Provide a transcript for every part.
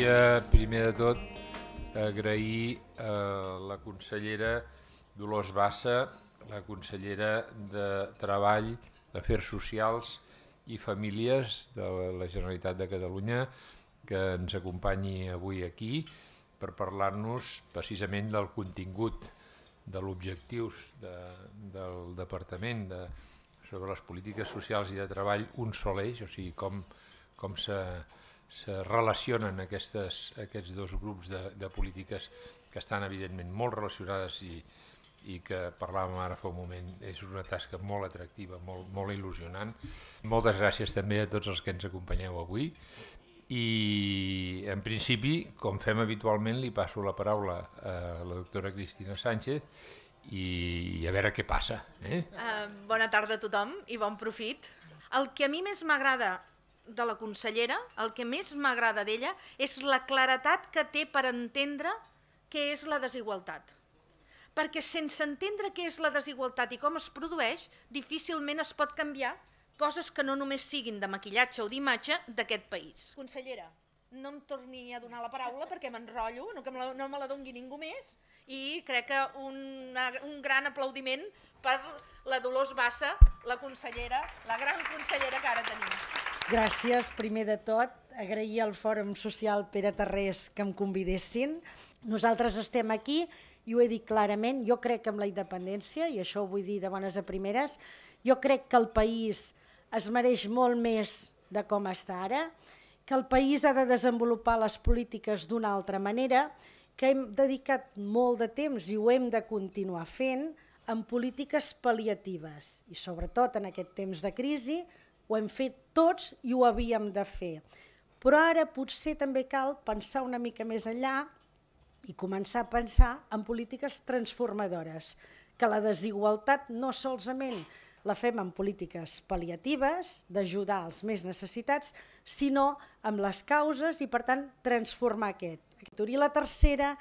volia, primer de tot, agrair a eh, la consellera Dolors Bassa, la consellera de Treball, d'Afers Socials i Famílies de la Generalitat de Catalunya, que ens acompanyi avui aquí per parlar-nos precisament del contingut, de l'objectiu de, del Departament de, sobre les polítiques socials i de treball un sol eix, o sigui, com, com se se relacionen aquestes, aquests dos grups de, de polítiques que estan evidentment molt relacionades i, i que parlàvem ara fa un moment, és una tasca molt atractiva, molt, molt il·lusionant. Moltes gràcies també a tots els que ens acompanyeu avui i en principi, com fem habitualment, li passo la paraula a la doctora Cristina Sánchez i, a veure què passa. Eh? Uh, bona tarda a tothom i bon profit. El que a mi més m'agrada de la consellera, el que més m'agrada d'ella és la claretat que té per entendre què és la desigualtat. Perquè sense entendre què és la desigualtat i com es produeix, difícilment es pot canviar coses que no només siguin de maquillatge o d'imatge d'aquest país. Consellera, no em torni a donar la paraula perquè m'enrotllo, no, que me la, no me la dongui ningú més, i crec que una, un gran aplaudiment per la Dolors Bassa, la consellera, la gran consellera que ara tenim. Gràcies, primer de tot. Agrair al Fòrum Social Pere Tarrés que em convidessin. Nosaltres estem aquí i ho he dit clarament, jo crec que amb la independència, i això ho vull dir de bones a primeres, jo crec que el país es mereix molt més de com està ara, que el país ha de desenvolupar les polítiques d'una altra manera, que hem dedicat molt de temps i ho hem de continuar fent en polítiques pal·liatives i sobretot en aquest temps de crisi ho hem fet tots i ho havíem de fer. Però ara potser també cal pensar una mica més enllà i començar a pensar en polítiques transformadores, que la desigualtat no solament la fem amb polítiques pal·liatives, d'ajudar els més necessitats, sinó amb les causes i, per tant, transformar aquest. I la tercera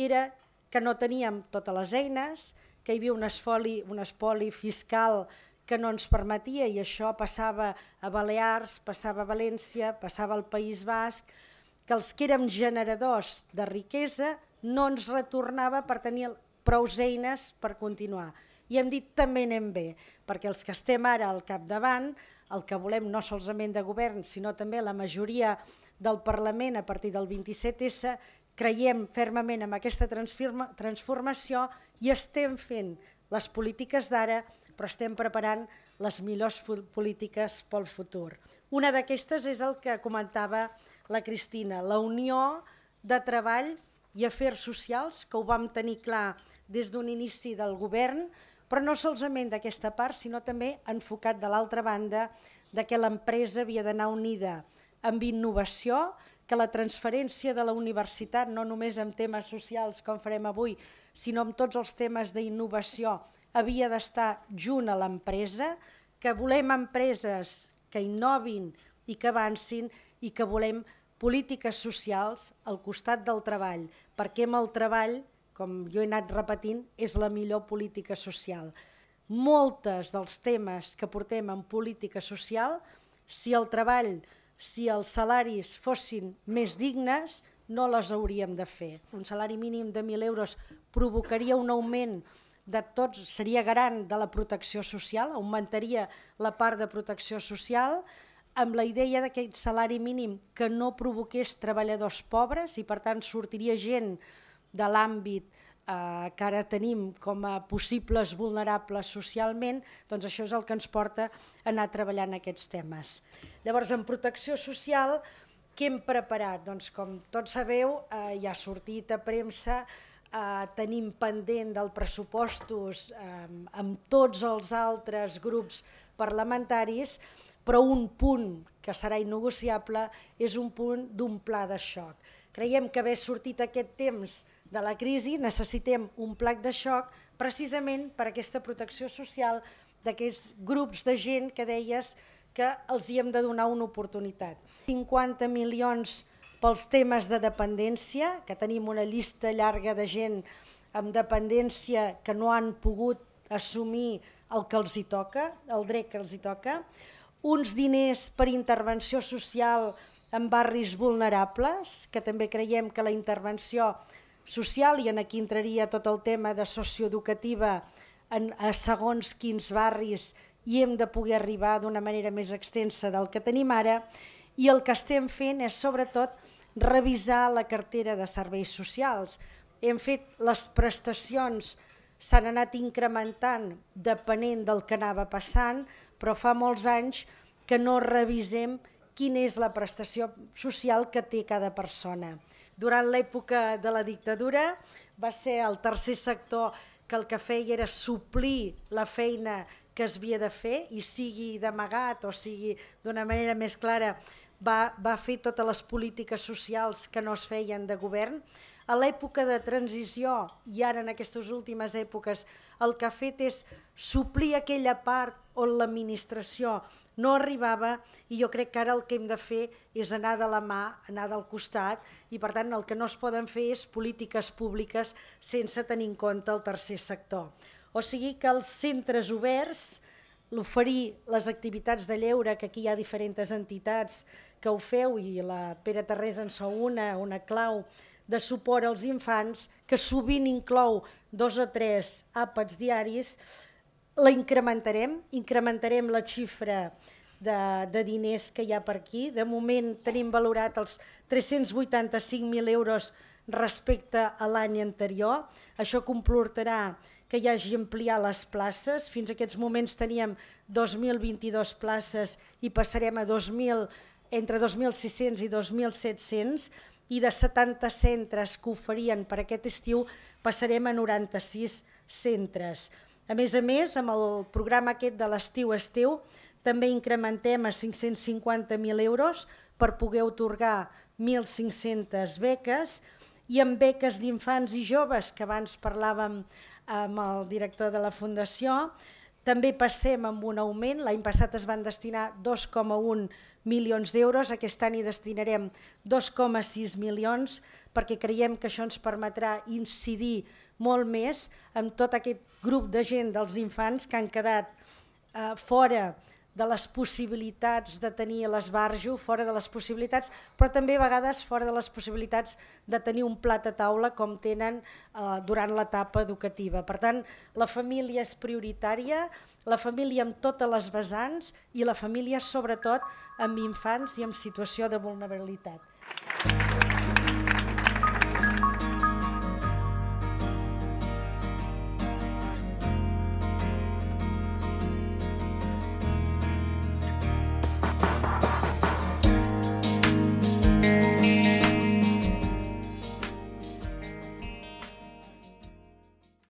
era que no teníem totes les eines, que hi havia un espoli, un espoli fiscal que no ens permetia i això passava a Balears, passava a València, passava al País Basc, que els que érem generadors de riquesa no ens retornava per tenir prou eines per continuar. I hem dit també anem bé, perquè els que estem ara al capdavant, el que volem no solament de govern, sinó també la majoria del Parlament a partir del 27S, creiem fermament en aquesta transformació i estem fent les polítiques d'ara però estem preparant les millors polítiques pel futur. Una d'aquestes és el que comentava la Cristina, la unió de treball i afers socials, que ho vam tenir clar des d'un inici del govern, però no solament d'aquesta part, sinó també enfocat de l'altra banda de que l'empresa havia d'anar unida amb innovació, que la transferència de la universitat, no només en temes socials com farem avui, sinó en tots els temes d'innovació, havia d'estar junt a l'empresa, que volem empreses que innovin i que avancin i que volem polítiques socials al costat del treball, perquè amb el treball, com jo he anat repetint, és la millor política social. Moltes dels temes que portem en política social, si el treball, si els salaris fossin més dignes, no les hauríem de fer. Un salari mínim de 1.000 euros provocaria un augment de de tots, seria garant de la protecció social, augmentaria la part de protecció social, amb la idea d'aquest salari mínim que no provoqués treballadors pobres i per tant sortiria gent de l'àmbit eh, que ara tenim com a possibles vulnerables socialment, doncs això és el que ens porta a anar treballant aquests temes. Llavors, en protecció social, què hem preparat? Doncs com tots sabeu, eh, ja ha sortit a premsa Eh, tenim pendent del pressupostos eh, amb tots els altres grups parlamentaris, però un punt que serà innegociable és un punt d'un pla de xoc. Creiem que haver sortit aquest temps de la crisi necessitem un pla de xoc precisament per aquesta protecció social d'aquests grups de gent que deies que els hi hem de donar una oportunitat. 50 milions d'euros pels temes de dependència, que tenim una llista llarga de gent amb dependència que no han pogut assumir el que els hi toca, el dret que els hi toca, uns diners per intervenció social en barris vulnerables, que també creiem que la intervenció social, i en aquí entraria tot el tema de socioeducativa en, a segons quins barris hi hem de poder arribar d'una manera més extensa del que tenim ara, i el que estem fent és sobretot revisar la cartera de serveis socials. Hem fet les prestacions, s'han anat incrementant depenent del que anava passant, però fa molts anys que no revisem quina és la prestació social que té cada persona. Durant l'època de la dictadura va ser el tercer sector que el que feia era suplir la feina que es havia de fer i sigui d'amagat o sigui d'una manera més clara va, va fer totes les polítiques socials que no es feien de govern. A l'època de transició i ara en aquestes últimes èpoques el que ha fet és suplir aquella part on l'administració no arribava i jo crec que ara el que hem de fer és anar de la mà, anar del costat i per tant el que no es poden fer és polítiques públiques sense tenir en compte el tercer sector. O sigui que els centres oberts, l'oferir les activitats de lleure, que aquí hi ha diferents entitats que ho feu i la Pere Terrés en sou una, una clau de suport als infants, que sovint inclou dos o tres àpats diaris, la incrementarem, incrementarem la xifra de, de diners que hi ha per aquí. De moment tenim valorat els 385.000 euros respecte a l'any anterior. Això comportarà que hi hagi ampliar les places. Fins a aquests moments teníem 2.022 places i passarem a 2.000, entre 2.600 i 2.700 i de 70 centres que oferien per aquest estiu passarem a 96 centres. A més a més, amb el programa aquest de l'estiu esteu, també incrementem a 550.000 euros per poder otorgar 1.500 beques i amb beques d'infants i joves, que abans parlàvem amb el director de la Fundació. També passem amb un augment, l'any passat es van destinar 2,1 milions d'euros, aquest any destinarem 2,6 milions perquè creiem que això ens permetrà incidir molt més amb tot aquest grup de gent dels infants que han quedat eh, fora de de les possibilitats de tenir l'esbarjo, fora de les possibilitats, però també a vegades fora de les possibilitats de tenir un plat a taula com tenen eh, durant l'etapa educativa. Per tant, la família és prioritària, la família amb totes les vessants i la família sobretot amb infants i amb situació de vulnerabilitat.